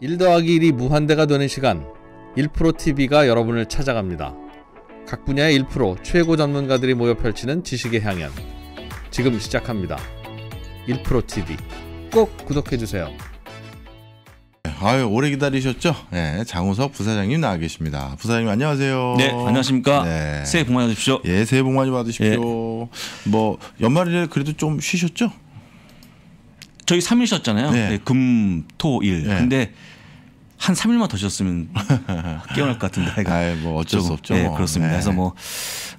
1 더하기 1이 무한대가 되는 시간 1프로TV가 여러분을 찾아갑니다. 각 분야의 1프로 최고 전문가들이 모여 펼치는 지식의 향연 지금 시작합니다. 1프로TV 꼭 구독해주세요. 아유 오래 기다리셨죠? 네, 장우석 부사장님 나와 계십니다. 부사장님 안녕하세요. 네, 안녕하십니까. 네. 새해 복 많이 받으십시오. 예, 새해 복 많이 받으십시오. 예. 뭐 연말에 그래도 좀 쉬셨죠? 저희 3일 쉬었잖아요. 네. 네, 금, 토, 일. 네. 근데 한 3일만 더 쉬었으면 깨어날 것 같은데. 아이뭐 어쩔 수 없죠. 네, 그렇습니다. 네. 그래서 뭐,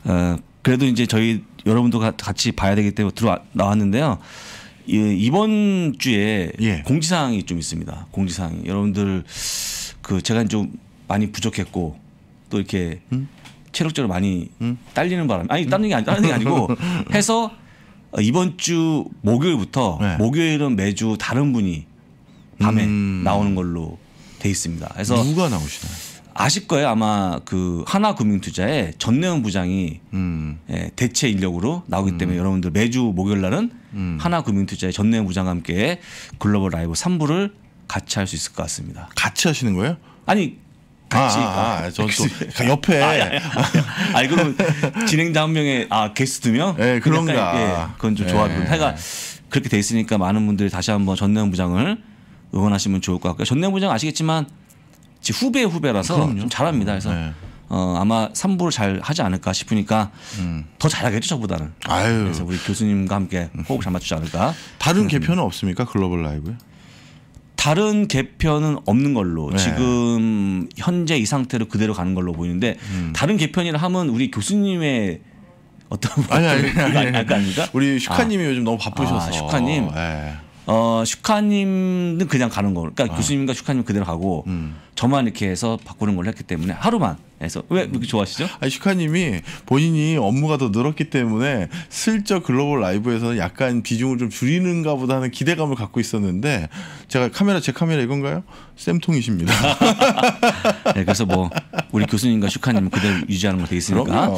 어, 그래도 이제 저희 여러분도 가, 같이 봐야 되기 때문에 들어 나왔는데요. 예, 이번 주에 예. 공지사항이 좀 있습니다. 공지사항. 이 여러분들 그 제가 좀 많이 부족했고 또 이렇게 음? 체력적으로 많이 음? 딸리는 바람 아니 다른 음? 게 아니 다른 게 아니고 해서 아, 이번 주 목요일부터 네. 목요일은 매주 다른 분이 밤에 음... 나오는 걸로 돼 있습니다. 그래서 누가 나오시나요? 아실 거예요 아마 그 하나금융투자의 전내원 부장이 음. 예, 대체 인력으로 나오기 음. 때문에 여러분들 매주 목요일 날은 음. 하나금융투자의 전내원 부장과 함께 글로벌 라이브 3부를 같이 할 수 있을 것 같습니다. 같이 하시는 거예요? 아니 같이가. 아, 전또 아, 아 옆에. 아, 야, 야, 아니 그럼 진행자 한명의아게스트며 네, 예, 그런가. 약간, 예, 그건 좀 예. 조합이군. 하여간 그렇게 돼 있으니까 많은 분들이 다시 한번 전내원 부장을 응원하시면 좋을 것 같고요. 전내원 부장 아시겠지만 지 후배 후배라서 그럼요. 좀 잘합니다. 그래서 네. 어, 아마 삼부를 잘 하지 않을까 싶으니까 음. 더 잘하겠죠 저보다는. 아유. 그래서 우리 교수님과 함께 호흡 잘 맞추지 않을까. 다른 개편은 없습니까 글로벌 라이브에? 다른 개편은 없는 걸로 네. 지금 현재 이 상태로 그대로 가는 걸로 보이는데 음. 다른 개편이라 하면 우리 교수님의 어떤 아니 아니 아니 아닙니까? 우리 슈카님이 아. 요즘 너무 바쁘셔서 아, 슈카님 네. 어 슈카님은 그냥 가는 거 그러니까 아. 교수님과 슈카님 그대로 가고 음. 저만 이렇게 해서 바꾸는 걸 했기 때문에 하루만 그래서 왜 그렇게 좋아하시죠? 아, 슈카님이 본인이 업무가 더 늘었기 때문에 슬쩍 글로벌 라이브에서 약간 비중을 좀 줄이는가 보다 하는 기대감을 갖고 있었는데 제가 카메라 제 카메라 이건가요? 쌤통이십니다. 네, 그래서 뭐 우리 교수님과 슈카님 그대로 유지하는 거 되겠으니까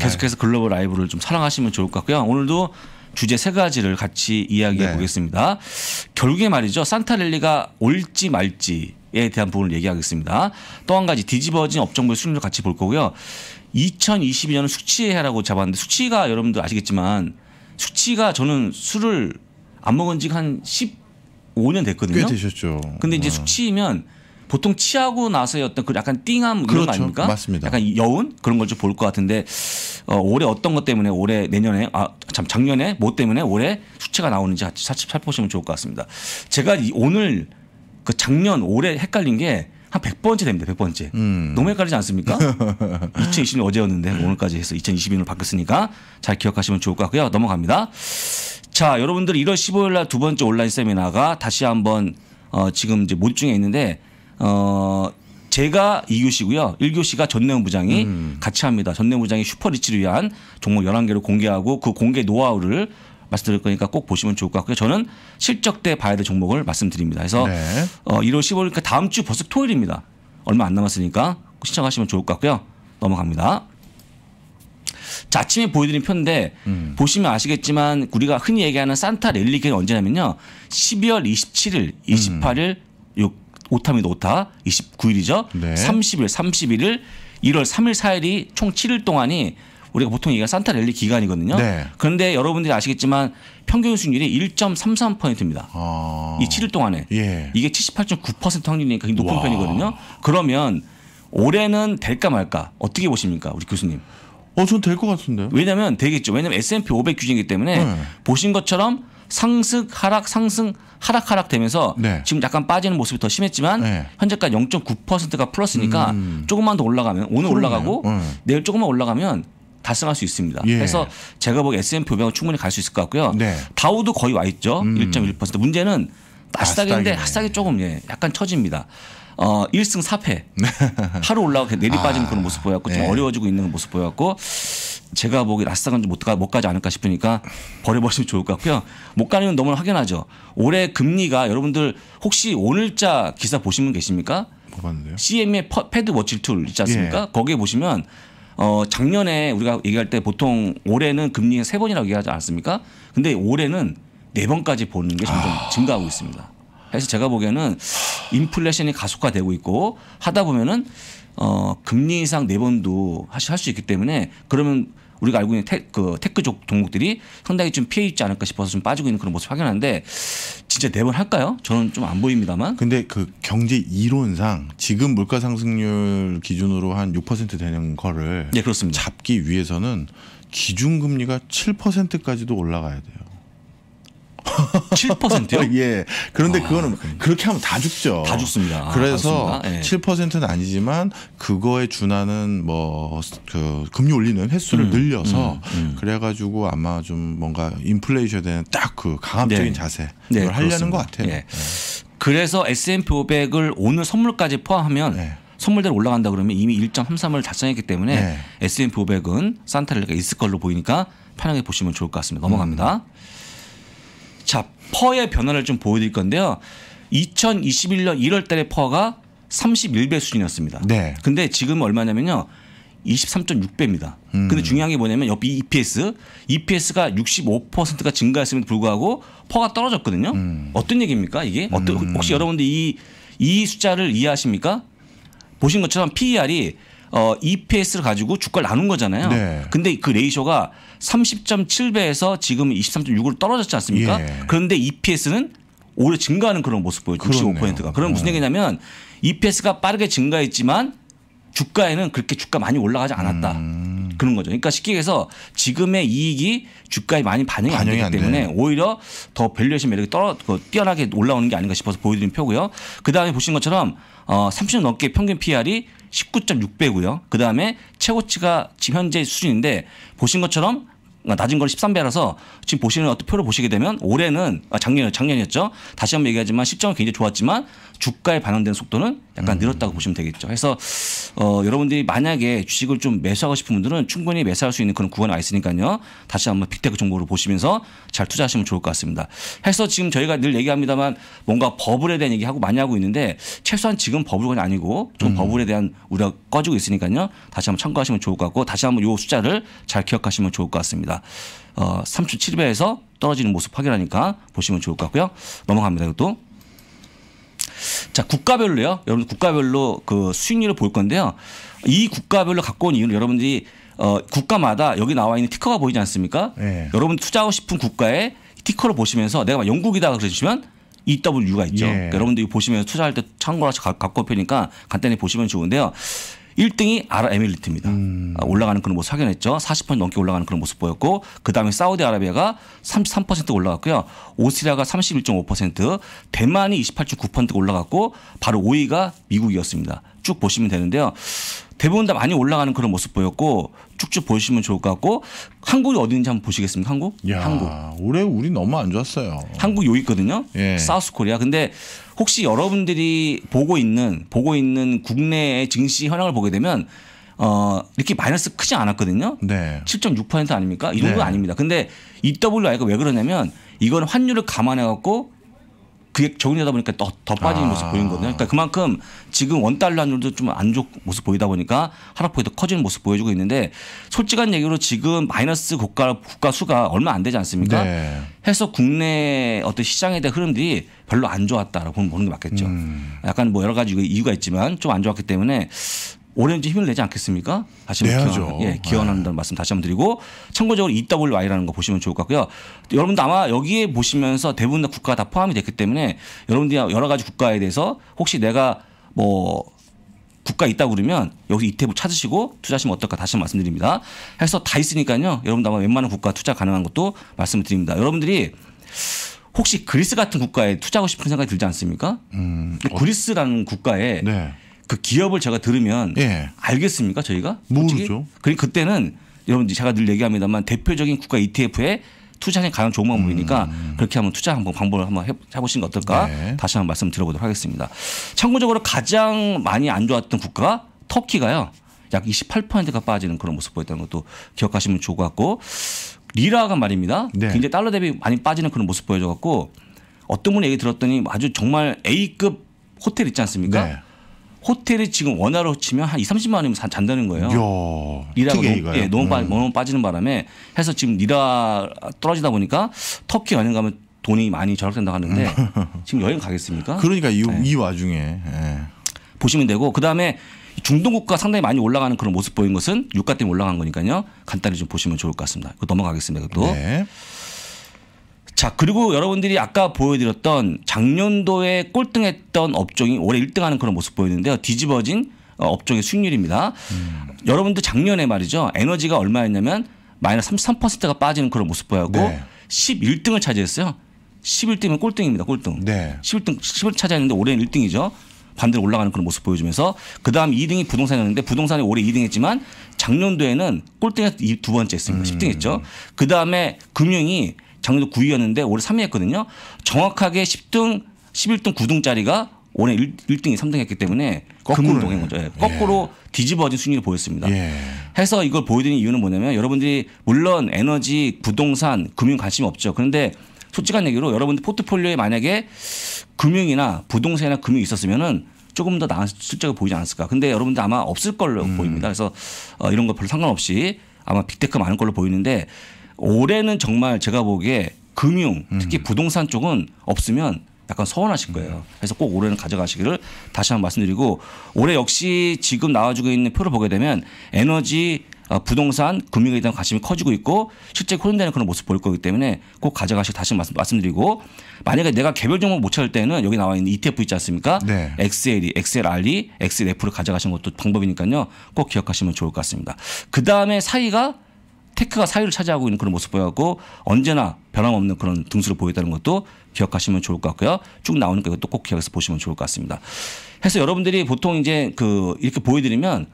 계속해서 글로벌 라이브를 좀 사랑하시면 좋을 것 같고요. 오늘도 주제 세 가지를 같이 이야기해 네. 보겠습니다. 결국에 말이죠. 산타렐리가 올지 말지 에 대한 부분을 얘기하겠습니다. 또 한 가지 뒤집어진 업종별 수익률 같이 볼 거고요. 2022년은 수치의 해라고 잡았는데 수치가 여러분들 아시겠지만 수치가 저는 술을 안 먹은 지가 한 15년 됐거든요. 꽤 되셨죠. 근데 이제 와. 네. 수치면 보통 취하고 나서의 어떤 그 약간 띵함 그런 그렇죠. 거 아닙니까? 맞습니다. 약간 여운 그런 걸 좀 볼 것 같은데 어, 올해 어떤 것 때문에 올해 내년에 아 참 작년에 뭐 때문에 올해 수치가 나오는지 같이 살펴보시면 좋을 것 같습니다. 제가 이 오늘 그 작년 올해 헷갈린 게 한 100번째 됩니다. 100번째. 음. 너무 헷갈리지 않습니까? 2020년 어제였는데 오늘까지 해서 2022년으로 바뀌었으니까 잘 기억하시면 좋을 것 같고요. 넘어갑니다. 자, 여러분들 1월 15일 날 두 번째 온라인 세미나가 다시 한번 어, 지금 이제 모집 중에 있는데 어 제가 2교시고요. 1교시가 전내용 부장이 음. 같이 합니다. 전내용 부장이 슈퍼리치를 위한 종목 11개를 공개하고 그 공개 노하우를 말씀드릴 거니까 꼭 보시면 좋을 것 같고요. 저는 실적 때 봐야 될 종목을 말씀드립니다. 그래서 네. 어, 1월 15일 그니까 다음 주 벌써 토요일입니다. 얼마 안 남았으니까 신청하시면 좋을 것 같고요. 넘어갑니다. 자, 아침에 보여드린 편인데 음. 보시면 아시겠지만 우리가 흔히 얘기하는 산타 랠리 기간이 언제냐면요. 12월 27일, 28일 음. 요 오타입니다. 오타 29일이죠. 네. 30일, 31일, 1월 3일, 4일이 총 7일 동안이 우리가 보통 얘기한 산타 랠리 기간이거든요. 네. 그런데 여러분들이 아시겠지만 평균 수익률이 1.33%입니다. 아. 이 7일 동안에 예. 이게 78.9% 확률이니까 높은 와. 편이거든요. 그러면 올해는 될까 말까 어떻게 보십니까, 우리 교수님? 어, 전될것 같은데. 왜냐면 되겠죠. 왜냐면 S&P 500 규제이기 때문에 네. 보신 것처럼 상승 하락 상승 하락 하락 되면서 네. 지금 약간 빠지는 모습이 더 심했지만 네. 현재까지 0.9%가 플러스니까 음. 조금만 더 올라가면 오늘 그러네요. 올라가고 네. 내일 조금만 올라가면 달성할 수 있습니다. 예. 그래서 제가 보기 S&P 500은 충분히 갈 수 있을 것 같고요. 네. 다우도 거의 와 있죠. 음. 1.1%. 문제는 나스닥인데 하스닥이 조금 예, 약간 처집니다. 어, 1승 4패. 하루 올라가 고 내리 빠지는 아, 그런 모습 보였고 좀 네. 어려워지고 있는 모습 보였고 제가 보기 라스닥은 좀 못, 가, 못 가지 않을까 싶으니까 버려버리면 좋을 것 같고요. 못 가는 건 너무나 확연하죠. 올해 금리가 여러분들 혹시 오늘자 기사 보시면 계십니까? 뭐 봤는데요? CM의 패드 워치 툴 있지 않습니까? 예. 거기에 보시면 어 작년에 우리가 얘기할 때 보통 올해는 금리 세 번이라고 얘기하지 않았습니까? 근데 올해는 네 번까지 보는 게 점점 아... 증가하고 있습니다. 그래서 제가 보기에는 인플레이션이 가속화되고 있고 하다 보면은 어 금리 이상네 번도 사실 할 수 있기 때문에 그러면 우리가 알고 있는 태, 그 테크족 동국들이 상당히 좀 피해 있지 않을까 싶어서 좀 빠지고 있는 그런 모습 확인하는데 진짜 내번 할까요? 저는 좀 안 보입니다만. 근데 그 경제 이론상 지금 물가 상승률 기준으로 한 6% 되는 거를 네, 그렇습니다. 잡기 위해서는 기준금리가 7%까지도 올라가야 돼요. 7%요? 예. 그런데 아, 그거는 그렇군요. 그렇게 하면 다 죽죠. 다 죽습니다. 아, 그래서 예. 7%는 아니지만 그거에 준하는 뭐 그 금리 올리는 횟수를 음, 늘려서 음, 음. 그래가지고 아마 좀 뭔가 인플레이션에 딱그 강압적인 네. 자세를 네, 하려는 그렇습니다. 것 같아요. 예. 네. 그래서 S&P 500을 오늘 선물까지 포함하면 예. 선물대로 올라간다 그러면 이미 1.33을 달성했기 때문에 네. S&P 500은 산타렐레가 있을 걸로 보이니까 편하게 보시면 좋을 것 같습니다. 넘어갑니다. 자, 퍼의 변화를 좀 보여드릴 건데요. 2021년 1월 달에 퍼가 31배 수준이었습니다. 네. 근데 지금 얼마냐면요. 23.6배입니다. 음. 근데 중요한 게 뭐냐면 옆이 EPS, EPS가 65%가 증가했음에도 불구하고 퍼가 떨어졌거든요. 음. 어떤 얘기입니까 이게? 어떤, 음. 혹시 여러분들 이, 이 숫자를 이해하십니까? 보신 것처럼 PER이 어, EPS를 가지고 주가를 나눈 거잖아요. 네. 근데 그 레이쇼가 30.7배에서 지금 23.6으로 떨어졌지 않습니까? 예. 그런데 EPS는 오히려 증가하는 그런 모습 보여요. 65%가. 그럼 무슨 네. 얘기냐면 EPS가 빠르게 증가했지만 주가에는 그렇게 주가 많이 올라가지 않았다. 음. 그런 거죠. 그러니까 쉽게 얘기해서 지금의 이익이 주가에 많이 반영이, 반영이 안 되기 안 때문에 오히려 더 밸류에이션 매력이 떨어, 그 뛰어나게 올라오는 게 아닌가 싶어서 보여드린 표고요. 그 다음에 보신 것처럼 어, 30년 넘게 평균 PR이 19.6배고요. 그 다음에 최고치가 지금 현재 수준인데 보신 것처럼 그러니까 낮은 걸 13배라서 지금 보시는 어떤 표를 보시게 되면 올해는 아, 작년 작년이었죠. 다시 한번 얘기하지만 실적은 굉장히 좋았지만 주가에 반영된 속도는 약간 음. 늘었다고 보시면 되겠죠. 그래서 어, 여러분들이 만약에 주식을 좀 매수하고 싶은 분들은 충분히 매수할 수 있는 그런 구간이 와 있으니까요. 다시 한번 빅테크 정보를 보시면서 잘 투자하시면 좋을 것 같습니다. 해서 지금 저희가 늘 얘기합니다만 뭔가 버블에 대한 얘기하고 많이 하고 있는데 최소한 지금 버블은 아니고 좀 음. 버블에 대한 우려가 꺼지고 있으니까요. 다시 한번 참고하시면 좋을 것 같고 다시 한번 요 숫자를 잘 기억하시면 좋을 것 같습니다. 그러니까 어, 3.7배에서 떨어지는 모습 확인하니까 보시면 좋을 것 같고요. 넘어갑니다. 이것도. 자, 국가별로요. 여러분 국가별로 그 수익률을 볼 건데요. 이 국가별로 갖고 온 이유는 여러분들이 어, 국가마다 여기 나와 있는 티커가 보이지 않습니까? 네. 여러분 투자하고 싶은 국가의 티커를 보시면서 내가 영국이다 그러시면 EWU가 있죠. 예. 여러분들이 보시면서 투자할 때 참고하셔서 갖고 올니까 간단히 보시면 좋은데요. 1등이 아랍에밀리트입니다. 음. 아, 올라가는 그런 모습 확인했죠. 40% 넘게 올라가는 그런 모습 보였고 그다음에 사우디아라비아가 33% 올라갔고요. 오스트리아가 31.5%, 대만이 28.9% 올라갔고 바로 5위가 미국이었습니다. 쭉 보시면 되는데요. 대부분 다 많이 올라가는 그런 모습 보였고 쭉쭉 보시면 좋을 것 같고 한국이 어디 인지 한번 보시겠습니까? 한국? 야, 한국. 올해 우리 너무 안 좋았어요. 한국 여기 있거든요. 예. 사우스 코리아. 근데 혹시 여러분들이 보고 있는 보고 있는 국내의 증시 현황을 보게 되면 어, 이렇게 마이너스 크지 않았거든요. 네. 7.6% 아닙니까? 이 정도 네. 아닙니다. 근데 EWI가 왜 그러냐면 이건 환율을 감안해 갖고 그게 적응하다 보니까 더, 더 빠지는 아. 모습 보이는 거거든요. 그러니까 그만큼 지금 원달러 환율도 좀 안 좋은 모습 보이다 보니까 하락폭이 더 커지는 모습 보여주고 있는데 솔직한 얘기로 지금 마이너스 국가 국가 수가 얼마 안 되지 않습니까? 네. 해서 국내 어떤 시장에 대한 흐름들이 별로 안 좋았다라고 보는 게 맞겠죠. 음. 약간 뭐 여러 가지 이유가 있지만 좀 안 좋았기 때문에 올해는 이제 힘을 내지 않겠습니까? 다시 한번 기원, 예, 기원한다는 네. 말씀 다시 한번 드리고 참고적으로 EWI라는 거 보시면 좋을 것 같고요. 여러분도 아마 여기에 보시면서 대부분 다 국가가 다 포함이 됐기 때문에 여러분들이 여러 가지 국가에 대해서 혹시 내가 뭐 국가 있다고 그러면 여기 이태부 찾으시고 투자하시면 어떨까 다시 말씀드립니다. 해서 다 있으니까요. 여러분도 아마 웬만한 국가 투자 가능한 것도 말씀을 드립니다. 여러분들이 혹시 그리스 같은 국가에 투자하고 싶은 생각이 들지 않습니까? 음, 그리스라는 국가에 네. 그 기업을 제가 들으면 예. 알겠습니까 저희가? 모르죠. 그리고 그때는 여러분 제가 늘 얘기합니다만 대표적인 국가 ETF에 투자하는 가장 좋은 방법이니까 음. 그렇게 한번 투자 한번 방법을 한번 해보신 게 어떨까 네. 다시 한번 말씀 드려보도록 하겠습니다. 참고적으로 가장 많이 안 좋았던 국가 터키가요 약 28%가 빠지는 그런 모습 보였다는 것도 기억하시면 좋을 것 같고 리라가 말입니다. 네. 굉장히 달러 대비 많이 빠지는 그런 모습 보여줘갖고 어떤 분이 얘기 들었더니 아주 정말 A급 호텔 있지 않습니까? 네. 호텔이 지금 원화로 치면 한 2, 30만 원이면 잔다는 거예요. 야, 리라가 너무, 예, 너무, 빠, 음. 너무 빠지는 바람에 해서 지금 리라 떨어지다 보니까 터키 여행 가면 돈이 많이 절약된다 하는데 지금 여행 가겠습니까? 그러니까 이, 예. 이 와중에 예. 보시면 되고 그다음에 중동 국가 상당히 많이 올라가는 그런 모습 보인 것은 유가 때문에 올라간 거니까요. 간단히 좀 보시면 좋을 것 같습니다. 넘어가겠습니다. 그 또. 네. 자, 그리고 여러분들이 아까 보여드렸던 작년도에 꼴등했던 업종이 올해 1등하는 그런 모습 보였는데요. 뒤집어진 어, 업종의 수익률입니다. 음. 여러분들 작년에 말이죠. 에너지가 얼마였냐면 마이너스 33%가 빠지는 그런 모습 보였고 네. 11등을 차지했어요. 11등이면 꼴등입니다. 꼴등. 네. 11등 10을 차지했는데 올해는 1등이죠. 반대로 올라가는 그런 모습 보여주면서 그다음 2등이 부동산이었는데 부동산이 올해 2등했지만 작년도에는 꼴등에서 두 번째 했습니다. 음. 10등 했죠. 그다음에 금융이 작년도 9위였는데 올해 3위 했거든요. 정확하게 10등, 11등, 9등짜리가 올해 1, 등이 3등 했기 때문에 거꾸로 동행 거죠. 예. 거꾸로 예. 뒤집어진 순위를 보였습니다. 예. 해서 이걸 보여드린 이유는 뭐냐면 여러분들이 물론 에너지, 부동산, 금융 관심 없죠. 그런데 솔직한 얘기로 여러분들 포트폴리오에 만약에 금융이나 부동산이나 금융이 있었으면은 조금 더 나은 실적이 보이지 않았을까. 근데 여러분들 아마 없을 걸로 음. 보입니다. 그래서 어, 이런 거 별로 상관없이 아마 빅테크 많은 걸로 보이는데 올해는 정말 제가 보기에 금융 음. 특히 부동산 쪽은 없으면 약간 서운하실 거예요. 네. 그래서 꼭 올해는 가져가시기를 다시 한 번 말씀드리고 올해 역시 지금 나와주고 있는 표를 보게 되면 에너지 어, 부동산 금융에 대한 관심이 커지고 있고 실제 코린되는 그런 모습 보일 거기 때문에 꼭 가져가시고 다시 말씀, 말씀드리고 만약에 내가 개별 종목 못 찾을 때는 여기 나와 있는 ETF 있지 않습니까? 네. XLE, XLRE, XLF를 가져가시는 것도 방법이니까요. 꼭 기억하시면 좋을 것 같습니다. 그 다음에 사이가 테크가 사유를 차지하고 있는 그런 모습 보였고 언제나 변함없는 그런 등수를 보였다는 것도 기억하시면 좋을 것 같고요. 쭉나오니까이 것도 꼭 기억해서 보시면 좋을 것 같습니다. 해서 여러분들이 보통 이제 그 이렇게 보여드리면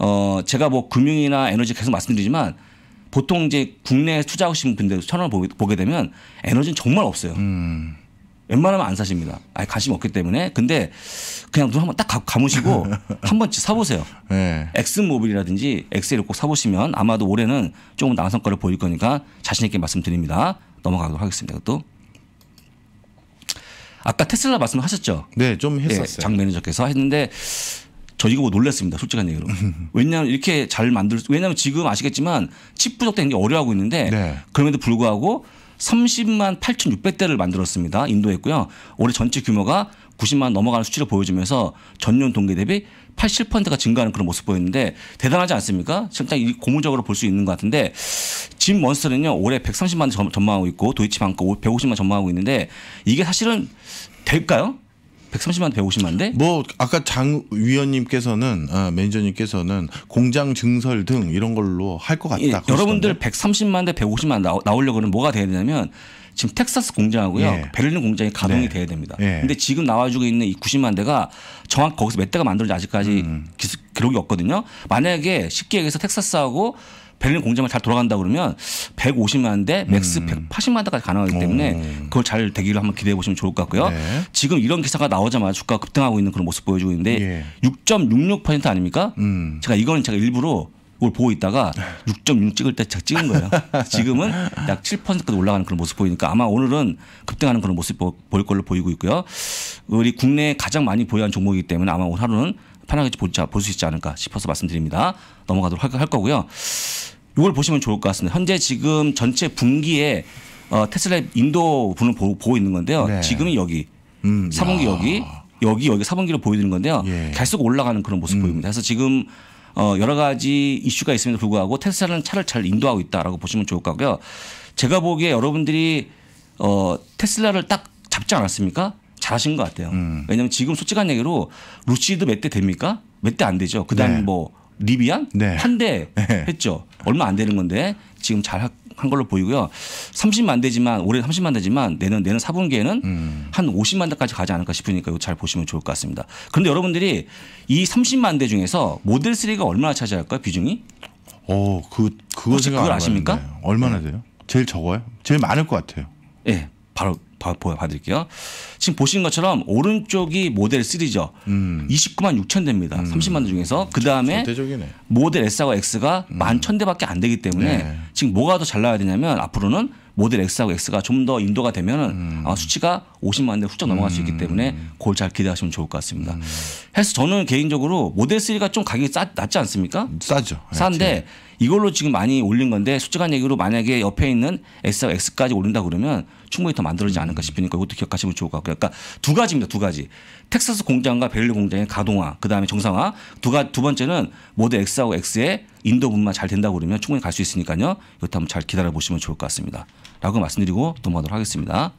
어 제가 뭐 금융이나 에너지 계속 말씀드리지만 보통 이제 국내에 투자하시는 분들 천원을 보게 되면 에너지는 정말 없어요. 음. 웬만하면 안 사십니다. 아예 관심 없기 때문에. 근데 그냥 눈 한번 딱 감으시고 한번 사보세요. 엑스모빌이라든지 네. 엑셀을 꼭 사보시면 아마도 올해는 조금 나 성과를 보일 거니까 자신있게 말씀드립니다. 넘어가도록 하겠습니다. 또. 아까 테슬라 말씀하셨죠? 네, 좀 예, 했었어요. 예, 장 매니저께서 했는데 저 이거 뭐 놀랐습니다. 솔직한 얘기로. 왜냐하면 이렇게 잘 만들, 왜냐하면 지금 아시겠지만 칩 부족되는 게 어려워하고 있는데 네. 그럼에도 불구하고 30만 8,600대를 만들었습니다. 인도했고요. 올해 전체 규모가 90만 넘어가는 수치를 보여주면서 전년 동기 대비 87%가 증가하는 그런 모습 보였는데 대단하지 않습니까? 상당히 고무적으로 볼 수 있는 것 같은데 짐몬스터는요 올해 130만 전, 전망하고 있고 도이치방크 150만 전망하고 있는데 이게 사실은 될까요? 130만 1 5 0만대뭐 아까 장 위원님께서는 아, 매니저님께서는 공장 증설 등 이런 걸로 할 것 같다. 예, 여러분들 130만 대 150만 나오, 나오려고는 뭐가 돼야 되냐면 지금 텍사스 공장하고요. 예. 베를린 공장이 가동이 네. 돼야 됩니다. 예. 근데 지금 나와주고 있는 이 90만 대가 정확 거기서 몇 대가 만들어진 아직까지 음. 기록이 없거든요. 만약에 쉽게 얘기해서 텍사스하고 베를린 공장을 잘 돌아간다 그러면 150만 대 맥스 음. 180만 대까지 가능하기 때문에 어. 그걸 잘 되기를 한번 기대해 보시면 좋을 것 같고요. 네. 지금 이런 기사가 나오자마자 주가가 급등하고 있는 그런 모습 보여주고 있는데 예. 6.66% 아닙니까? 음. 제가 이거는 제가 일부러 이걸 보고 있다가 6.6 찍을 때 제가 찍은 거예요. 지금은 약 7%까지 올라가는 그런 모습 보이니까 아마 오늘은 급등하는 그런 모습 보일 걸로 보이고 있고요. 우리 국내에 가장 많이 보유한 종목이기 때문에 아마 오늘 하루는 편하게 볼 수 있지 않을까 싶어서 말씀드립니다. 넘어가도록 할, 거고요. 이걸 보시면 좋을 것 같습니다. 현재 지금 전체 분기에 어, 테슬라 인도 분을 보, 고 있는 건데요. 네. 지금은 여기 음, 3분기 야. 여기 여기 여기 4분기로 보여드리는 건데요. 예. 계속 올라가는 그런 모습 음. 보입니다. 그래서 지금 어, 여러 가지 이슈가 있음에도 불구하고 테슬라는 차를 잘 인도하고 있다라고 보시면 좋을 것 같고요. 제가 보기에 여러분들이 어, 테슬라를 딱 잡지 않았습니까? 잘하신 것 같아요. 음. 왜냐하면 지금 솔직한 얘기로 루시드 몇 대 됩니까? 몇 대 안 되죠. 그다음 네. 뭐 리비안 네. 한대 네. 했죠. 얼마 안 되는 건데 지금 잘 한 걸로 보이고요. 30만 대지만 올해 30만 대지만 내년 내년 4분기에는 음. 한 50만 대까지 가지 않을까 싶으니까 이거 잘 보시면 좋을 것 같습니다. 그런데 여러분들이 이 30만 대 중에서 모델 3가 얼마나 차지할까요? 비중이? 어 그 그거 생각 그걸 아십니까? 얼마나 돼요? 제일 적어요? 제일 많을 것 같아요. 예. 네, 바로 보여드릴게요. 지금 보신 것처럼 오른쪽이 모델 3죠. 음. 29만 6천 대입니다. 음. 30만 대 중에서. 그 다음에 모델 S하고 X가 11,000대밖에 음. 안 되기 때문에 네. 지금 뭐가 더 잘나야 되냐면 앞으로는 모델 X하고 X가 좀 더 인도가 되면은 음. 아 수치가 50만 대 훌쩍 넘어갈 수 있기 음. 때문에 그걸 잘 기대하시면 좋을 것 같습니다. 음. 해서 저는 개인적으로 모델 3가 좀 가격이 싸, 낮지 않습니까? 싸죠. 싼데 네. 이걸로 지금 많이 올린 건데 솔직한 얘기로 만약에 옆에 있는 X가 X까지 오른다 그러면 충분히 더 만들어지지 않을까 싶으니까 이것도 기억하시면 좋을 것 같고요. 그러니까 두 가지입니다. 두 가지. 텍사스 공장과 베를린 공장의 가동화, 그다음에 정상화. 두, 가, 두 번째는 모두 X하고 X의 인도 분만 잘 된다고 그러면 충분히 갈 수 있으니까요. 이것도 한번 잘 기다려 보시면 좋을 것 같습니다. 라고 말씀드리고 넘어가도록 하겠습니다.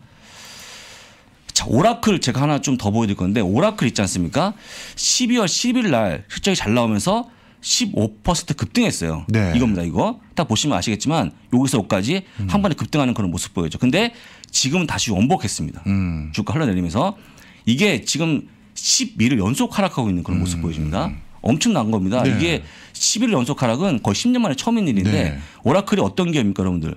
자, 오라클 제가 하나 좀 더 보여드릴 건데 오라클 있지 않습니까? 12월 10일 날 실적이 잘 나오면서 15% 급등했어요. 네. 이겁니다. 이거 딱 보시면 아시겠지만 여기서 여기까지 음. 한 번에 급등하는 그런 모습 보여죠. 근데 지금 은 다시 원복했습니다. 음. 주가 흘러내리면서 이게 지금 12일 연속 하락하고 있는 그런 모습 음. 보여집니다. 엄청난 겁니다. 네. 이게 10일 연속 하락은 거의 10년 만에 처음인 일인데 네. 오라클이 어떤 기업입니까, 여러분들?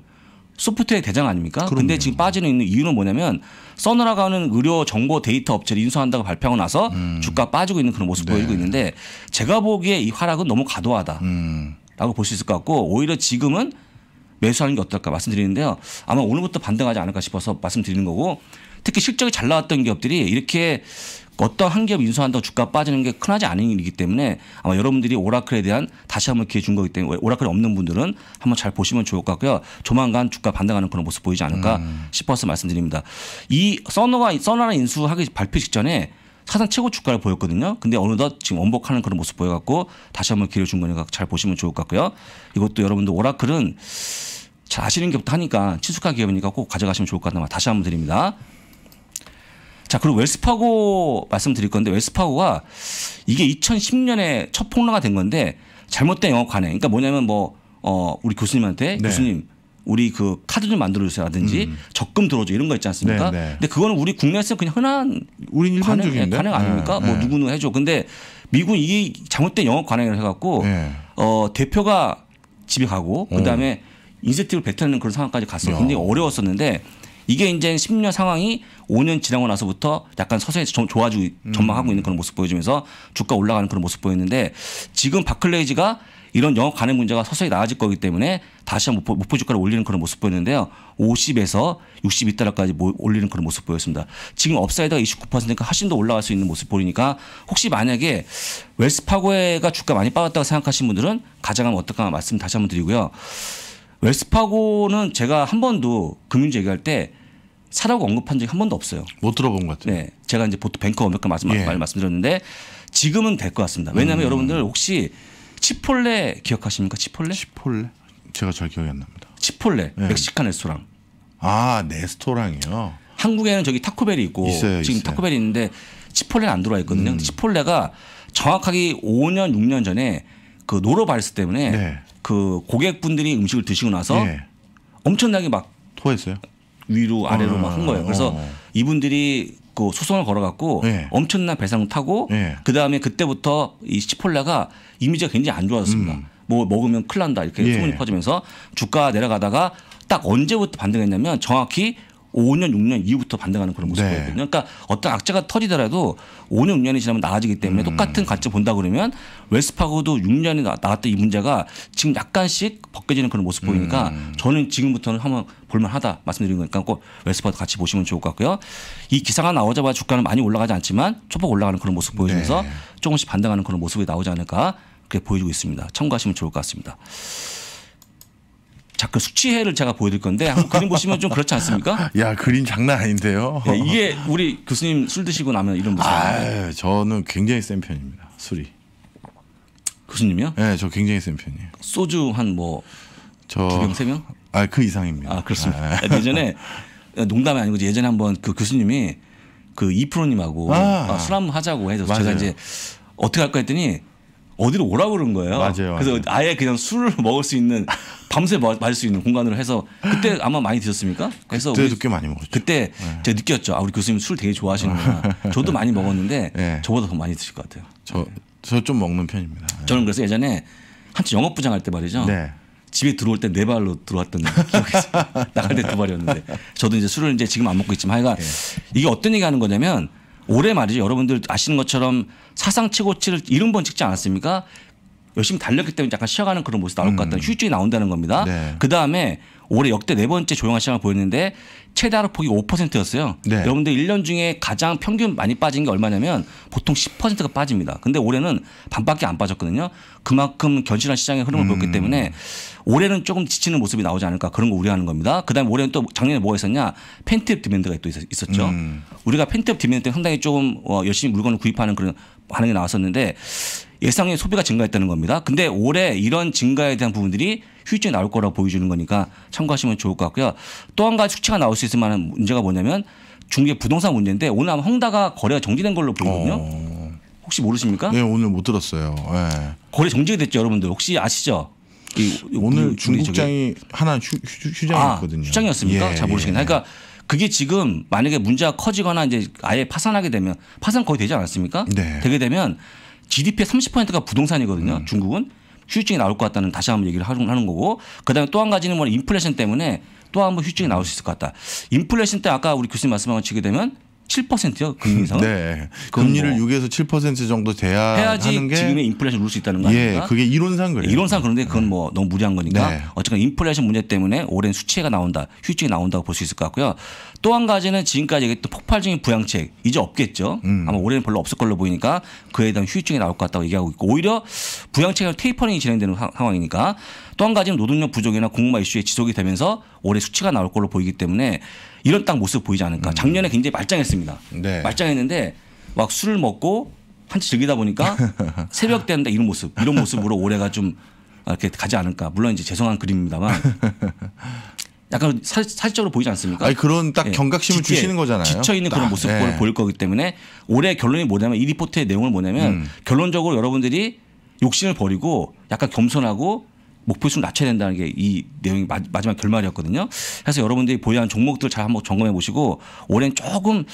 소프트웨어 대장 아닙니까? 그럼요. 근데 지금 빠지는 있는 이유는 뭐냐면 써느라가는 의료 정보 데이터 업체를 인수한다고 발표하고 나서 음. 주가 빠지고 있는 그런 모습 네. 보이고 있는데 제가 보기에 이 하락은 너무 과도하다라고 음. 볼수 있을 것 같고 오히려 지금은 매수하는 게 어떨까 말씀드리는데요. 아마 오늘부터 반등하지 않을까 싶어서 말씀드리는 거고 특히 실적이 잘 나왔던 기업들이 이렇게 어떠한 기업 인수한다고 주가 빠지는 게 큰하지 않은 일이기 때문에 아마 여러분들이 오라클에 대한 다시 한번 기회 준 거기 때문에 오라클이 없는 분들은 한번 잘 보시면 좋을 것 같고요. 조만간 주가 반등하는 그런 모습 보이지 않을까 음. 싶어서 말씀드립니다. 이 써너가 써너나 인수하기 발표 직전에 사상 최고 주가를 보였거든요. 근데 어느덧 지금 원복하는 그런 모습 보여갖고 다시 한번 기회 를준 거니까 잘 보시면 좋을 것 같고요. 이것도 여러분들 오라클은 잘 아시는 기업부터 하니까 친숙한 기업이니까 꼭 가져가시면 좋을 것같아 다시 한번 드립니다. 자, 그리고 웰스파고 말씀드릴 건데 웰스파고가 이게 2010년에 첫 폭로가 된 건데 잘못된 영업 관행. 그러니까 뭐냐면 뭐 어, 우리 교수님한테 네. 교수님 우리 그 카드 좀 만들어 주세요라든지 음. 적금 들어줘 이런 거 있지 않습니까? 네, 네. 근데 그거는 우리 국내에서 그냥 흔한 우리 일반적인 관행 아닙니까? 네, 뭐 네. 누구는 해줘. 근데 미국 이게 잘못된 영업 관행을 해갖고 네. 어, 대표가 집에 가고 어. 그 다음에 인센티브를 뱉어내는 그런 상황까지 갔어요. 굉장히 어려웠었는데 이게 이제 심리어 상황이 5년 지나고 나서부터 약간 서서히 좀 좋아지고 음. 전망하고 있는 그런 모습 보여주면서 주가 올라가는 그런 모습 보였는데 지금 바클레이즈가 이런 영업 가능 문제가 서서히 나아질 거기 때문에 다시 한번 목표, 목표 주가를 올리는 그런 모습 보였는데요. 50에서 62달러까지 올리는 그런 모습 보였습니다. 지금 업사이드가 29%니까 훨씬 더 올라갈 수 있는 모습 보이니까 혹시 만약에 웰스파고에가 주가 많이 빠졌다고 생각하신 분들은 가장하면 어떨까 말씀 다시 한번 드리고요. 웰스파고는 제가 한 번도 금융주 얘기할 때 사라고 언급한 적이 한 번도 없어요. 못 들어본 것 같아요. 네. 제가 이제 보통 뱅커 몇개 말씀, 예. 말씀드렸는데 지금은 될 것 같습니다. 왜냐하면 음. 여러분들 혹시 치폴레 기억하십니까? 치폴레? 치폴레? 제가 잘 기억이 안 납니다. 치폴레 예. 멕시칸 레스토랑. 아 네, 레스토랑이요. 한국에는 저기 타코벨이 있고 있어요, 지금 있어요. 타코벨이 있는데 치폴레는 안 들어와 있거든요. 음. 치폴레가 정확하게 5년 6년 전에 그 노로바이러스 때문에 네. 그 고객분들이 음식을 드시고 나서 예. 엄청나게 막 토했어요. 위로 아래로 어, 막한 아. 거예요. 그래서 어. 이분들이 그 소송을 걸어갖고 예. 엄청난 배상을 타고 예. 그 다음에 그때부터 이 시폴라가 이미지가 굉장히 안 좋아졌습니다. 음. 뭐 먹으면 큰일 난다 이렇게 예. 소문이 퍼지면서 주가 내려가다가 딱 언제부터 반등했냐면 정확히 5년, 6년 이후부터 반등하는 그런 모습이거든요. 네. 그러니까 어떤 악재가 터지더라도 5년, 6년이 지나면 나아지기 때문에 음. 똑같은 가치 본다 그러면 웨스파고도 6년이 나왔던 이 문제가 지금 약간씩 벗겨지는 그런 모습 보이니까 음. 저는 지금부터는 한번 볼만하다 말씀드린 거니까 꼭 웨스파도 같이 보시면 좋을 것 같고요. 이 기사가 나오자마자 주가는 많이 올라가지 않지만 초폭 올라가는 그런 모습 보여주면서 네. 조금씩 반등하는 그런 모습이 나오지 않을까 그렇게 보여주고 있습니다. 참고하시면 좋을 것 같습니다. 자꾸 숙취해를 제가 보여드릴 건데 한번 그림 보시면 좀 그렇지 않습니까? 야 그림 장난 아닌데요. 네, 이게 우리 교수님 술 드시고 나면 이런 모습. 아 저는 굉장히 센 편입니다. 술이. 교수님이 네, 저 굉장히 센 편이에요. 소주 한뭐두병세 병? 아그 이상입니다. 아 그렇습니다. 아, 예전에 농담이 아니고 예전에 한번 그 교수님이 그 이프로님하고 아, 아 술한번 하자고 해서 맞아요. 제가 이제 어떻게 할까 했더니 어디로 오라 고 그런 거예요. 맞아요. 그래서 맞아요. 아예 그냥 술을 먹을 수 있는 밤새 마실 수 있는 공간으로 해서 그때 아마 많이 드셨습니까? 그래서 그때 늦게 많이 먹었죠. 그때 네. 제가 느꼈죠. 아 우리 교수님 술 되게 좋아하시는구나. 저도 많이 먹었는데 네. 저보다 더 많이 드실 것 같아요. 저저 좀 먹는 편입니다. 네. 저는 그래서 예전에 한참 영업부장 할 때 말이죠. 네. 집에 들어올 때 네 발로 들어왔던 기억이 있어요. 나갈 때 두 발이었는데 저도 이제 술을 이제 지금 안 먹고 있지만 하여간 네. 이게 어떤 얘기 하는 거냐면 올해 말이죠. 여러분들 아시는 것처럼 사상 최고치를 70번 찍지 않았습니까? 열심히 달렸기 때문에 약간 쉬어가는 그런 모습 나올 것 같다는 음. 휴증이 나온다는 겁니다. 네. 그 다음에 올해 역대 네 번째 조용한 시장을 보였는데 최대 하로폭이 5%였어요. 네. 여러분들 1년 중에 가장 평균 많이 빠진 게 얼마냐면 보통 10%가 빠집니다. 근데 올해는 반밖에 안 빠졌거든요. 그만큼 견실한 시장의 흐름을 음. 보였기 때문에 올해는 조금 지치는 모습이 나오지 않을까 그런 거 우려하는 겁니다. 그다음에 올해는 또 작년에 뭐가 있었냐 펜트업 디맨드가 또 있었죠. 음. 우리가 펜트업 디맨드 때 상당히 조금 어, 열심히 물건을 구입하는 그런 반응이 나왔었는데 예상의 소비가 증가했다는 겁니다. 근데 올해 이런 증가에 대한 부분들이 휴지에 나올 거라고 보여주는 거니까 참고하시면 좋을 것 같고요. 또 한 가지 수치가 나올 수 있을 만한 문제가 뭐냐면 중개 부동산 문제인데 오늘 아마 헝다가 거래가 정지된 걸로 보이거든요. 어... 혹시 모르십니까? 네, 오늘 못 들었어요. 네. 거래 정지가 됐죠, 여러분들. 혹시 아시죠? 이, 오늘 그 중국장이 하나 휴, 장이었거든요 아, 휴장이었습니까? 예, 잘 모르시겠네. 예. 그러니까 그게 지금 만약에 문제가 커지거나 이제 아예 파산하게 되면 파산 거의 되지 않았습니까? 네. 되게 되면 GDP의 30%가 부동산이거든요. 음. 중국은 휴증이 나올 것 같다는 다시 한번 얘기를 하는 거고 그다음에 또 한 가지는 뭐 인플레이션 때문에 또 한번 휴증이 나올 수 있을 것 같다. 인플레이션 때 아까 우리 교수님 말씀한 것 치게 되면 7%요 금리 인상 네. 금리를 뭐 6에서 7% 정도 돼야 해야지 하는 게 지금의 인플레이션 을 누를 수 있다는 거 예, 아닙니까? 예, 그게 이론상 그래요. 이론상 그런데 그건 네. 뭐 너무 무리한 거니까 네. 어쨌든 인플레이션 문제 때문에 오랜 수치가 나온다, 휴증이 나온다고 볼 수 있을 것 같고요. 또 한 가지는 지금까지 얘기했던 폭발적인 부양책 이제 없겠죠. 음. 아마 올해는 별로 없을 걸로 보이니까 그에 대한 휴증이 나올 것 같다고 얘기하고 있고 오히려 부양책이 테이퍼링이 진행되는 상황이니까 또 한 가지는 노동력 부족이나 공마 이슈에 지속이 되면서 올해 수치가 나올 걸로 보이기 때문에 이런 딱 모습 보이지 않을까. 음. 작년에 굉장히 말짱했습니다. 네. 말짱했는데 막 술을 먹고 한치 즐기다 보니까 새벽 되는데 이런 모습, 이런 모습으로 올해가 좀 이렇게 가지 않을까. 물론 이제 죄송한 그림입니다만 약간 사, 실적으로 보이지 않습니까? 아니, 그런 딱 예. 경각심을 네. 주시는 거잖아요. 지쳐 있는 그런 모습을 네. 보일 거기 때문에 올해 결론이 뭐냐면 이 리포트의 내용을 뭐냐면 음. 결론적으로 여러분들이 욕심을 버리고 약간 겸손하고 목표수준을 낮춰야 된다는 게 이 내용이 마, 지막 결말이었거든요. 그래서 여러분들이 보유한 종목들 잘 한번 점검해 보시고 올해는 조금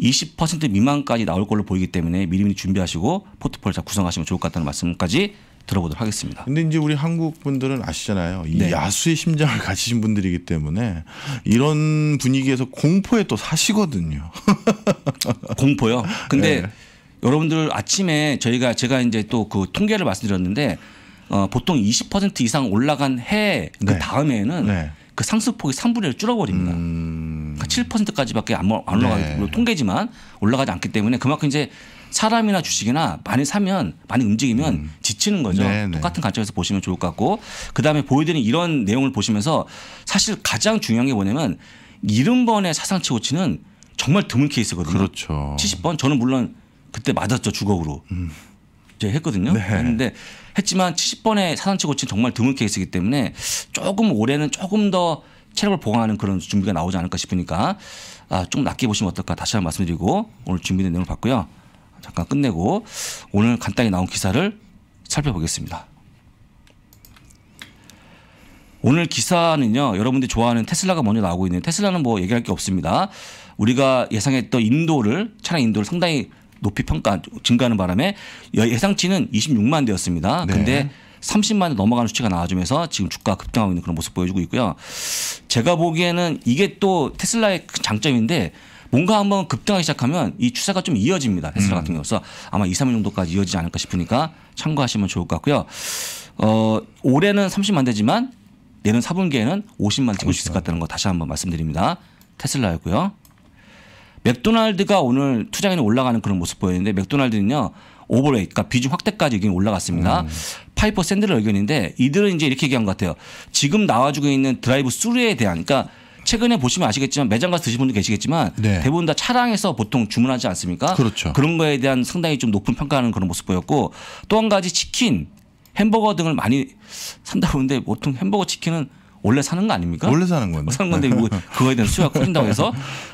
20% 미만까지 나올 걸로 보이기 때문에 미리미리 준비하시고 포트폴리오 잘 구성하시면 좋을 것 같다는 말씀까지 들어보도록 하겠습니다. 근데 이제 우리 한국 분들은 아시잖아요. 이 네. 야수의 심장을 가지신 분들이기 때문에 이런 분위기에서 공포에 또 사시거든요. 공포요? 근데 네. 여러분들 아침에 저희가 제가 이제 또 그 통계를 말씀드렸는데 어, 보통 20% 이상 올라간 해그 네. 다음에는 네. 그 상승폭이 3분의 1 줄어버립니다. 음... 7%까지밖에 그러니까 안, 네. 올라가기 네. 통계지만 올라가지 않기 때문에 그만큼 이제 사람이나 주식이나 많이 사면 많이 움직이면 음. 지치는 거죠. 네네. 네. 똑같은 관점에서 보시면 좋을 것 같고 그다음에 보여드린 이런 내용을 보시면서 사실 가장 중요한 게 뭐냐면 이른 번의 사상치고치는 정말 드문 케이스거든요. 그렇죠. 70번 저는 물론 그때 맞았죠 주걱으로. 음. 이제 했거든요. 네. 했는데 했지만 70번의 사단치 고치는 정말 드문 케이스이기 때문에 조금 올해는 조금 더 체력을 보강하는 그런 준비가 나오지 않을까 싶으니까 아, 좀 낮게 보시면 어떨까 다시 한번 말씀드리고 오늘 준비된 내용을 봤고요. 잠깐 끝내고 오늘 간단히 나온 기사를 살펴보겠습니다. 오늘 기사는요, 여러분들이 좋아하는 테슬라가 먼저 나오고 있는 테슬라는 뭐 얘기할 게 없습니다. 우리가 예상했던 인도를 차량 인도를 상당히 높이 평가 증가하는 바람에 예상치는 26만 되었습니다. 네. 근데 30만이 넘어가는 수치가 나와주면서 지금 주가 급등하고 있는 그런 모습 보여주고 있고요. 제가 보기에는 이게 또 테슬라의 그 장점인데 뭔가 한번 급등하기 시작하면 이 추세가 좀 이어집니다. 테슬라 음. 같은 경우서 아마 2, 3일 정도까지 이어지지 않을까 싶으니까 참고하시면 좋을 것 같고요. 어, 올해는 30만 되지만 내년 4분기에는 50만 찍을 수 있을 것 같다는 거 다시 한번 말씀드립니다. 테슬라였고요. 맥도날드가 오늘 투자에는 올라가는 그런 모습 보였는데 맥도날드는요. 오버레이, 그러니까 비중 확대까지 의견 올라갔습니다. 음. 파이퍼 샌들의 의견인데 이들은 이제 이렇게 얘기한 것 같아요. 지금 나와주고 있는 드라이브 수루에 대한, 그러니까 최근에 보시면 아시겠지만 매장 가서 드시는 분도 계시겠지만 네. 대부분 다 차량에서 보통 주문하지 않습니까? 그렇죠. 그런 거에 대한 상당히 좀 높은 평가하는 그런 모습 보였고 또 한 가지 치킨, 햄버거 등을 많이 산다 고 보는데 보통 햄버거 치킨은 원래 사는 거 아닙니까? 원래 사는 건데. 사는 건데 뭐 그거에 대한 수요가 커진다고 해서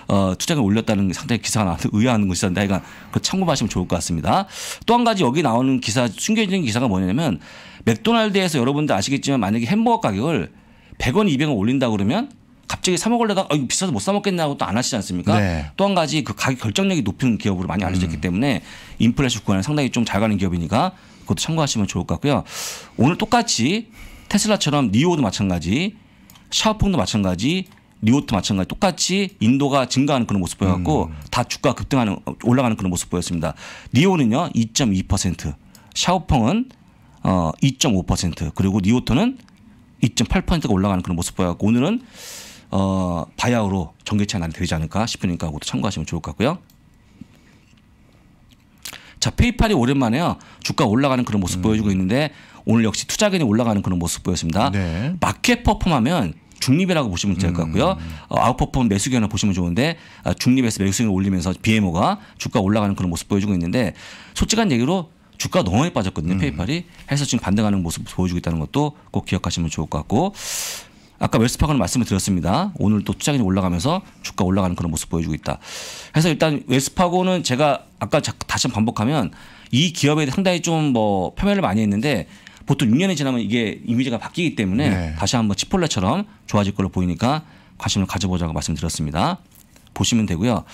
어, 투자금 올렸다는 상당히 기사가 나와서 의아한 것이었는데 그러니까 그 참고하시면 좋을 것 같습니다. 또 한 가지 여기 나오는 기사 숨겨진 기사가 뭐냐면 맥도날드에서 여러분들 아시겠지만 만약에 햄버거 가격을 100원, 200원 올린다 그러면 갑자기 사 먹으려다가 아, 이거 비싸서 못 사 먹겠냐고 또 안 하시지 않습니까? 네. 또한 가지 그 가격 결정력이 높은 기업으로 많이 알려져 있기 음. 때문에 인플레이션 구간에 상당히 좀 잘 가는 기업이니까 그것도 참고하시면 좋을 것 같고요. 오늘 똑같이 테슬라처럼 니오도 마찬가지, 샤오펑도 마찬가지, 리오트 마찬가지 똑같이 인도가 증가하는 그런 모습 보여갖고 음. 다 주가 급등하는 올라가는 그런 모습 보였습니다. 리오는요 2.2%, 샤오펑은 어2.5% 그리고 리오토는 2.8%가 올라가는 그런 모습 보여갖고 오늘은 어 바야흐로 전개차 난되지 않을까 싶으니까 그것도 참고하시면 좋을 것 같고요. 자, 페이팔이 오랜만에요. 주가 올라가는 그런 모습 음. 보여주고 있는데 오늘 역시 투자견이 올라가는 그런 모습 보였습니다. 네. 마켓 퍼폼하면 중립이라고 보시면 될 것 같고요. 음. 어, 아웃퍼폼 매수견을 보시면 좋은데 아, 중립에서 매수견을 올리면서 BMO가 주가 올라가는 그런 모습 보여주고 있는데 솔직한 얘기로 주가 너무 많이 빠졌거든요. 음. 페이팔이 해서 지금 반등하는 모습 보여주고 있다는 것도 꼭 기억하시면 좋을 것 같고 아까 웰스파크는 말씀을 드렸습니다. 오늘 또 투자금이 올라가면서 주가 올라가는 그런 모습 보여주고 있다. 그래서 일단 웰스파고는 제가 아까 자, 다시 한 번 반복하면 이 기업에 상당히 좀 뭐 표면을 많이 했는데 보통 6년이 지나면 이게 이미지가 바뀌기 때문에 네. 다시 한번 치폴레처럼 좋아질 걸로 보이니까 관심을 가져보자고 말씀드렸습니다. 보시면 되고요.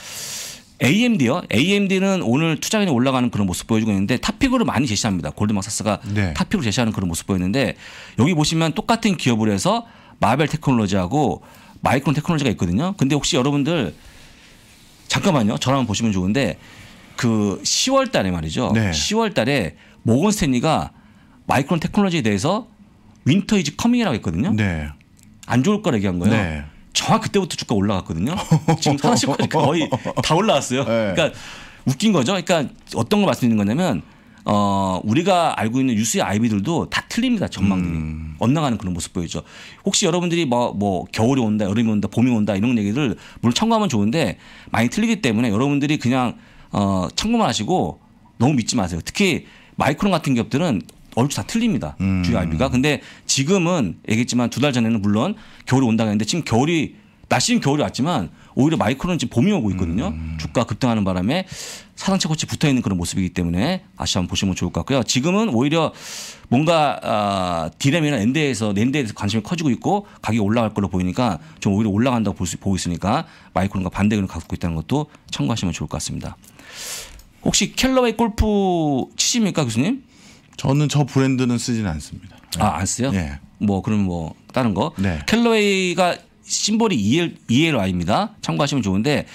AMD요. AMD는 오늘 투자금이 올라가는 그런 모습 보여주고 있는데 탑픽으로 많이 제시합니다. 골드만삭스가 네. 탑픽으로 제시하는 그런 모습 보였는데 여기 보시면 똑같은 기업으로 해서 마벨 테크놀로지하고 마이크론 테크놀로지가 있거든요. 근데 혹시 여러분들 잠깐만요. 저랑 한번 보시면 좋은데 그 10월 달에 말이죠. 네. 10월 달에 모건 스탠리가 마이크론 테크놀로지에 대해서 윈터 이즈 커밍이라고 했거든요. 네. 안 좋을 거라 얘기한 거예요. 네. 정확히 그때부터 주가 올라갔거든요. 지금 4 0까 거의 다 올라왔어요. 네. 그러니까 웃긴 거죠. 그러니까 어떤 걸 말씀드리는 거냐면 어, 우리가 알고 있는 유수의 아이비들도 다 틀립니다. 전망들이. 음. 엇나가는 그런 모습 보이죠. 혹시 여러분들이 뭐, 뭐 겨울이 온다, 여름이 온다, 봄이 온다 이런 얘기들 물론 참고하면 좋은데 많이 틀리기 때문에 여러분들이 그냥 어, 참고만 하시고 너무 믿지 마세요. 특히 마이크론 같은 기업들은 얼추 다 틀립니다. 음. 주요 아이비가. 근데 지금은 얘기했지만 두 달 전에는 물론 겨울이 온다고 했는데 지금 겨울이 날씨는 겨울이 왔지만 오히려 마이크론는 지금 봄이 오고 있거든요. 음. 주가 급등하는 바람에 사상최고치 붙어 있는 그런 모습이기 때문에 다시 한번 보시면 좋을 것 같고요. 지금은 오히려 뭔가 아, 디램이나 엔데에서 낸데에서 관심이 커지고 있고 가격이 올라갈 걸로 보이니까 좀 오히려 올라간다고 볼 수, 보고 있으니까 마이크론과 반대 의견을 갖고 있다는 것도 참고하시면 좋을 것 같습니다. 혹시 켈러웨이 골프 치십니까 교수님? 저는 저 브랜드는 쓰지는 않습니다. 네. 아, 아안 쓰요? 네. 뭐 그럼 뭐 다른 거? 네. 캘러웨이가 심볼이 EL, e 입니다 참고하시면 좋은데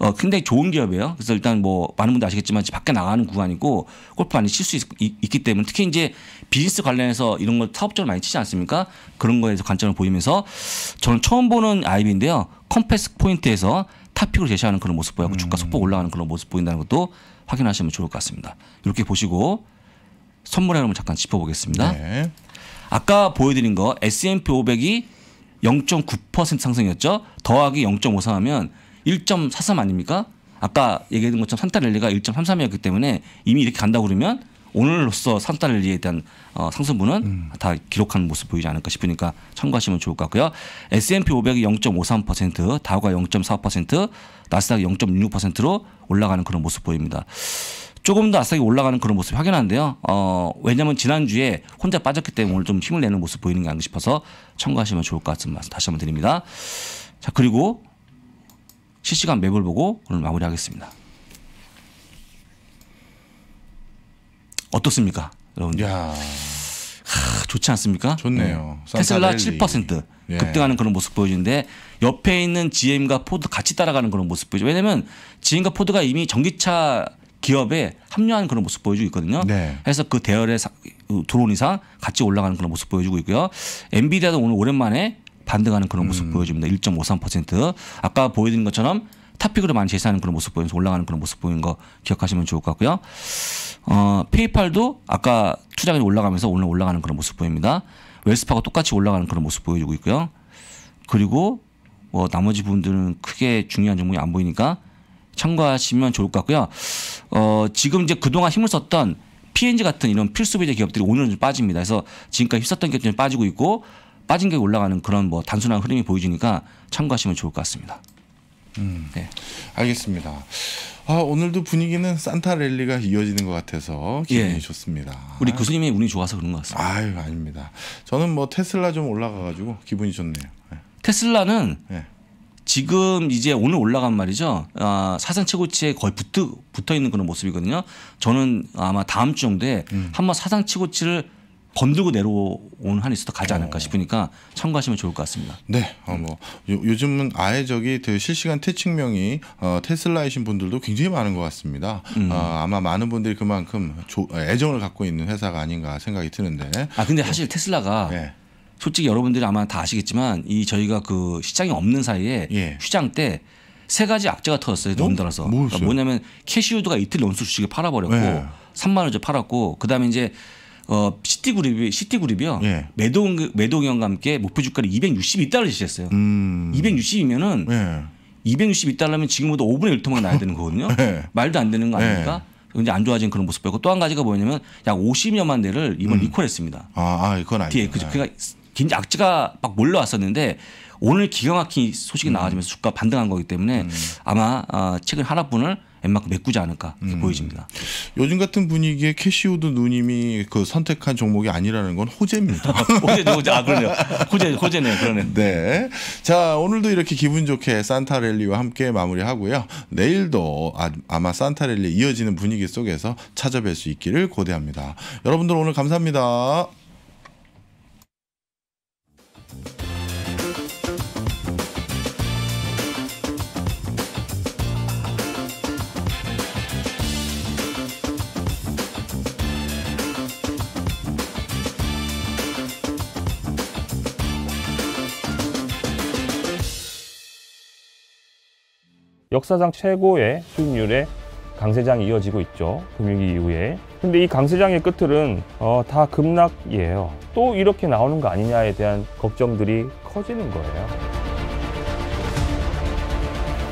어, 굉장히 좋은 기업이에요. 그래서 일단 뭐 많은 분들 아시겠지만 밖에 나가는 구간이고 골프 많이 칠 수 있기 때문에 특히 이제 비즈니스 관련해서 이런 걸 사업적으로 많이 치지 않습니까? 그런 거에서 관점을 보이면서 저는 처음 보는 아이비인데요. 컴패스 포인트에서 탑픽을 제시하는 그런 모습 보이고 음. 주가 속보 올라가는 그런 모습 보인다는 것도 확인하시면 좋을 것 같습니다. 이렇게 보시고 선물 흐름을 잠깐 짚어보겠습니다. 네. 아까 보여드린 거 S&P 500이 0.9% 상승이었죠. 더하기 0.53 하면 1.43 아닙니까? 아까 얘기했던 것처럼 산타랠리가 1.33이었기 때문에 이미 이렇게 간다고 그러면 오늘로써 산타랠리에 대한 어, 상승분은 음. 다 기록하는 모습 보이지 않을까 싶으니까 참고하시면 좋을 것 같고요. S&P 500이 0.53%, 다우가 0.45%, 나스닥이 0.66%로 올라가는 그런 모습 보입니다. 조금 더 아싸게 올라가는 그런 모습이 확연한데요. 어, 왜냐면 지난주에 혼자 빠졌기 때문에 오늘 좀 힘을 내는 모습 보이는 게 아닌가 싶어서 참고하시면 좋을 것 같은 말씀 다시 한번 드립니다. 자, 그리고 실시간 맵을 보고 오늘 마무리하겠습니다. 어떻습니까, 여러분들? 야. 좋지 않습니까? 좋네요. 네. 테슬라 7% 예. 급등하는 그런 모습 보여주는데 옆에 있는 GM과 포드 같이 따라가는 그런 모습 보이죠. 왜냐면 GM과 포드가 이미 전기차 기업에 합류한 그런 모습 보여주고 있거든요. 네. 그서그 대열에 들어온 그 이상 같이 올라가는 그런 모습 보여주고 있고요. 엔비디아도 오늘 오랜만에 반등하는 그런 모습 음. 보여줍니다. 1.53%. 아까 보여드린 것처럼 탑픽으로 많이 제시하는 그런 모습 보이면서 올라가는 그런 모습 보이는 거 기억하시면 좋을 것 같고요. 어, 페이팔도 아까 투자금이 올라가면서 오늘 올라가는 그런 모습 보입니다. 웰스파가 똑같이 올라가는 그런 모습 보여주고 있고요. 그리고 뭐 나머지 분들은 크게 중요한 종목이 안 보이니까 참고하시면 좋을 것 같고요. 어, 지금 이제 그동안 힘을 썼던 P&G n 같은 이런 필수 비재 기업들이 오늘은 좀 빠집니다. 그래서 지금까지 휩썼던 기업들이 빠지고 있고 빠진 게 올라가는 그런 뭐 단순한 흐름이 보여지니까 참고하시면 좋을 것 같습니다. 음, 네. 알겠습니다. 아, 오늘도 분위기는 산타 랠리가 이어지는 것 같아서 기분이 예. 좋습니다. 우리 교수님의 운이 좋아서 그런 것 같습니다. 아유, 아닙니다. 저는 뭐 테슬라 좀 올라가가지고 기분이 좋네요. 네. 테슬라는 네. 지금 이제 오늘 올라간 말이죠. 아, 사상 최고치에 거의 붙어, 붙어 있는 그런 모습이거든요. 저는 아마 다음 주 정도에 음. 한번 사상 최고치를 건들고 내려오는 한이 있어도 가지 않을까 어. 싶으니까 참고하시면 좋을 것 같습니다. 네, 어, 뭐 요, 즘은 아예 저기 그 실시간 퇴칭명이 어, 테슬라이신 분들도 굉장히 많은 것 같습니다. 음. 어, 아마 많은 분들이 그만큼 조, 애정을 갖고 있는 회사가 아닌가 생각이 드는데. 아 근데 뭐 사실 테슬라가 네. 솔직히 여러분들이 아마 다 아시겠지만 이 저희가 그 시장이 없는 사이에 예. 휴장 때 세 가지 악재가 터졌어요. 넘달아서 뭐? 그러니까 뭐냐면 캐시우드가 이틀 연속 주식을 팔아버렸고 예. 3만 원째 팔았고 그다음에 이제 어 시티그룹이 시티그룹이요 예. 매동 매동형과 함께 목표 주가를 262달러 제시했어요. 음. 260이면은 예. 262달러면 지금보다 5분의 1토막 나야 되는 거거든요. 예. 말도 안 되는 거 예. 아닙니까? 굉장히 안 좋아진 그런 모습 보였고 또 한 가지가 뭐냐면 약 50여만 대를 이번 음. 리콜했습니다. 아, 아, 그건 아니에요. 뒤에 그, 그러니까 긴 악재가 막 몰려왔었는데 오늘 기가 막힌 소식이 음. 나와지면서 주가 반등한 거기 때문에 음. 아마 어, 최근 하나분을 웬만큼 메꾸지 않을까 음. 보여집니다. 요즘 같은 분위기에 캐시우드 누님이 그 선택한 종목이 아니라는 건 호재입니다. 호재죠, 호재. 아, 그러네요. 호재, 호재네요. 그러네. 요 네. 자, 오늘도 이렇게 기분 좋게 산타랠리와 함께 마무리하고요. 내일도 아, 마 산타랠리 이어지는 분위기 속에서 찾아뵐 수 있기를 고대합니다. 여러분들 오늘 감사합니다. 역사상 최고의 수익률의 강세장이 이어지고 있죠. 금융위 이후에. 근데 이 강세장의 끝틀은 어, 다 급락이에요. 또 이렇게 나오는 거 아니냐에 대한 걱정들이 커지는 거예요.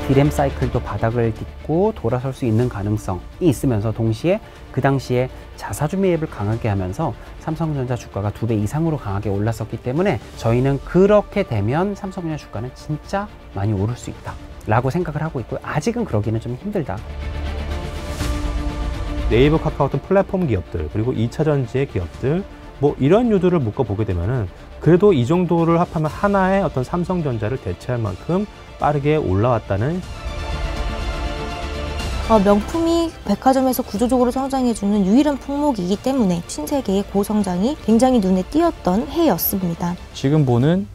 디램 사이클도 바닥을 딛고 돌아설 수 있는 가능성이 있으면서 동시에 그 당시에 자사주매입을 강하게 하면서 삼성전자 주가가 두 배 이상으로 강하게 올랐었기 때문에 저희는 그렇게 되면 삼성전자 주가는 진짜 많이 오를 수 있다 라고 생각을 하고 있고요 아직은 그러기는 좀 힘들다 네이버 카카오톡 플랫폼 기업들 그리고 2차전지의 기업들 뭐 이런 유도를 묶어보게 되면은 그래도 이 정도를 합하면 하나의 어떤 삼성전자를 대체할 만큼 빠르게 올라왔다는 어, 명품이 백화점에서 구조적으로 성장해주는 유일한 품목이기 때문에 신세계의 고성장이 굉장히 눈에 띄었던 해였습니다. 지금 보는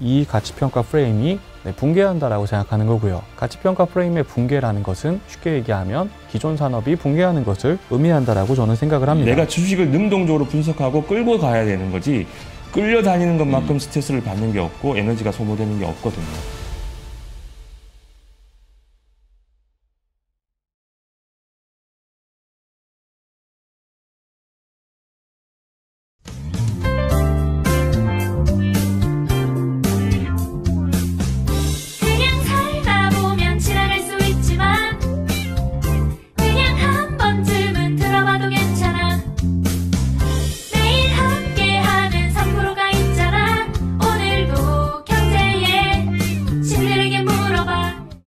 이 가치평가 프레임이 네, 붕괴한다라고 생각하는 거고요. 가치평가 프레임의 붕괴라는 것은 쉽게 얘기하면 기존 산업이 붕괴하는 것을 의미한다라고 저는 생각을 합니다. 내가 주식을 능동적으로 분석하고 끌고 가야 되는 거지 끌려다니는 것만큼 음. 스트레스를 받는 게 없고 에너지가 소모되는 게 없거든요.